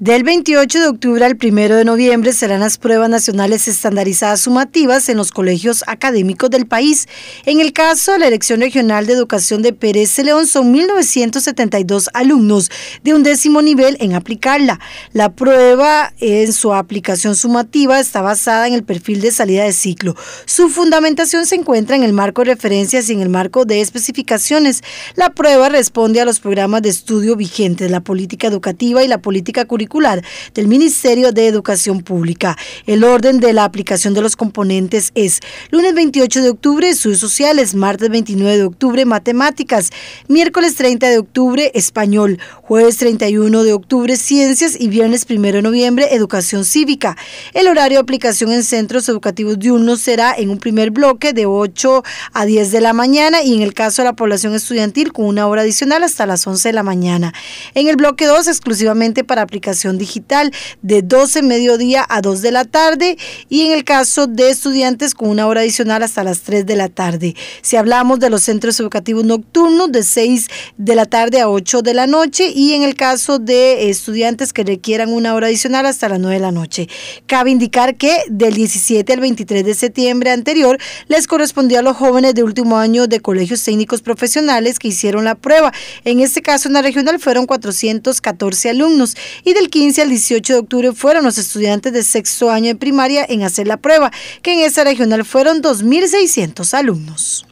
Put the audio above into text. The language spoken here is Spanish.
Del 28 de octubre al 1 de noviembre serán las pruebas nacionales estandarizadas sumativas en los colegios académicos del país. En el caso de la Elección Regional de Educación de Pérez León son 1.972 alumnos de un décimo nivel en aplicarla. La prueba en su aplicación sumativa está basada en el perfil de salida de ciclo. Su fundamentación se encuentra en el marco de referencias y en el marco de especificaciones. La prueba responde a los programas de estudio vigentes, la política educativa y la política curricular del Ministerio de Educación Pública. El orden de la aplicación de los componentes es lunes 28 de octubre, estudios sociales, martes 29 de octubre, matemáticas, miércoles 30 de octubre, español, jueves 31 de octubre, ciencias y viernes 1 de noviembre, educación cívica. El horario de aplicación en centros educativos diurnos será en un primer bloque de 8 a 10 de la mañana y en el caso de la población estudiantil con una hora adicional hasta las 11 de la mañana. En el bloque 2, exclusivamente para aplicación Digital de 12 mediodía a 2 de la tarde y en el caso de estudiantes con una hora adicional hasta las 3 de la tarde. Si hablamos de los centros educativos nocturnos de 6 de la tarde a 8 de la noche y en el caso de estudiantes que requieran una hora adicional hasta las 9 de la noche. Cabe indicar que del 17 al 23 de septiembre anterior les correspondió a los jóvenes de último año de colegios técnicos profesionales que hicieron la prueba. En este caso en la regional fueron 414 alumnos y del del 15 al 18 de octubre fueron los estudiantes de sexto año de primaria en hacer la prueba, que en esa regional fueron 2.600 alumnos.